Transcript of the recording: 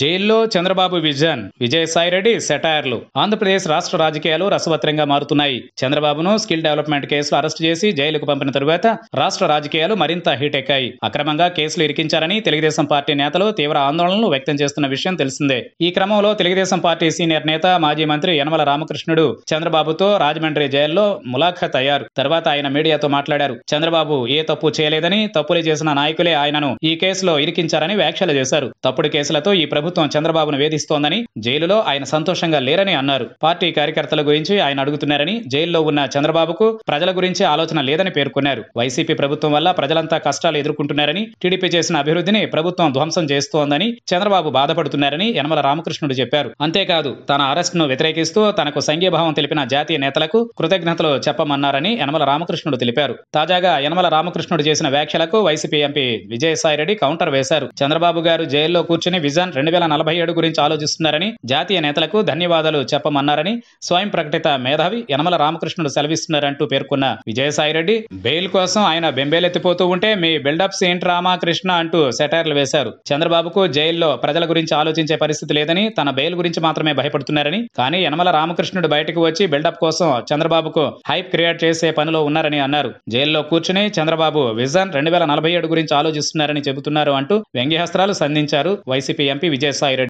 జైల్లో చంద్రబాబు విజన్ విజయసాయిరెడ్డి సెటైర్లు ఆంధ్రప్రదేశ్ రాష్ట్ర రాజకీయాలు రసవత్రంగా మారుతున్నాయి చంద్రబాబును స్కిల్ డెవలప్మెంట్ కేసులు అరెస్టు చేసి జైలుకు పంపిన తరువాత రాష్ట్ర రాజకీయాలు మరింత ఎక్కాయి అక్రమంగా కేసులు ఇరికించారని తెలుగుదేశం పార్టీ నేతలు తీవ్ర ఆందోళనలు వ్యక్తం చేస్తున్న విషయం తెలిసిందే ఈ క్రమంలో తెలుగుదేశం పార్టీ సీనియర్ నేత మాజీ మంత్రి యనమల రామకృష్ణుడు చంద్రబాబుతో రాజమండ్రి జైల్లో ములాఖత్ అయ్యారు తర్వాత ఆయన మీడియాతో మాట్లాడారు చంద్రబాబు ఏ తప్పు చేయలేదని తప్పులు చేసిన నాయకులే ఆయనను ఈ కేసులో ఇరికించారని వ్యాఖ్యలు చేశారు తప్పుడు కేసులతో ఈ ప్రభుత్వం చంద్రబాబును వేధిస్తోందని జైలులో ఆయన సంతోషంగా లేరని అన్నారు పార్టీ కార్యకర్తల గురించి ఆయన అడుగుతున్నారని జైల్లో ఉన్న చంద్రబాబుకు ప్రజల గురించి ఆలోచన లేదని పేర్కొన్నారు వైసీపీ ప్రభుత్వం వల్ల ప్రజలంతా కష్టాలు ఎదుర్కొంటున్నారని టీడీపీ చేసిన అభివృద్ధిని ప్రభుత్వం ధ్వంసం చేస్తోందని చంద్రబాబు బాధపడుతున్నారని యనమల రామకృష్ణుడు చెప్పారు అంతేకాదు తన అరెస్ట్ ను వ్యతిరేకిస్తూ తనకు సంఘీభావం తెలిపిన జాతీయ నేతలకు కృతజ్ఞతలు చెప్పమన్నారని యనమల రామకృష్ణుడు తెలిపారు తాజాగా యనమల రామకృష్ణుడు చేసిన వ్యాఖ్యలకు వైసీపీ ఎంపీ విజయసాయిరెడ్డి కౌంటర్ వేశారు చంద్రబాబు గారు జైల్లో కూర్చుని విజన్ రెండు వేల నలభై ఏడు గురించి ఆలోచిస్తున్నారని జాతీయ నేతలకు ధన్యవాదాలు చెప్పమన్నారని స్వయం ప్రకటిత మేధావి యనమల రామకృష్ణుడు సెలవిస్తున్నారంటూ పేర్కొన్న విజయసాయిరెడ్డి బెయిల్ కోసం ఆయన బెంబేలెత్తిపోతూ ఉంటే మీ బిల్డప్స్ ఏంటి రామకృష్ణ అంటూ సెటైర్లు వేశారు చంద్రబాబుకు జైల్లో ప్రజల గురించి ఆలోచించే పరిస్థితి లేదని తన బెయిల్ గురించి మాత్రమే భయపడుతున్నారని కానీ యనమల రామకృష్ణుడు బయటకు వచ్చి బిల్డప్ కోసం చంద్రబాబుకు హైప్ క్రియేట్ చేసే పనిలో ఉన్నారని అన్నారు జైల్లో కూర్చుని చంద్రబాబు విజన్ రెండు వేల నలభై ఏడు గురించి ఆలోచిస్తున్నారని చెబుతున్నారు అంటూ వ్యంగ్యహస్త్రాలు సంధించారు వైసీపీ ఎంపీ విజయసాయిరెడ్డి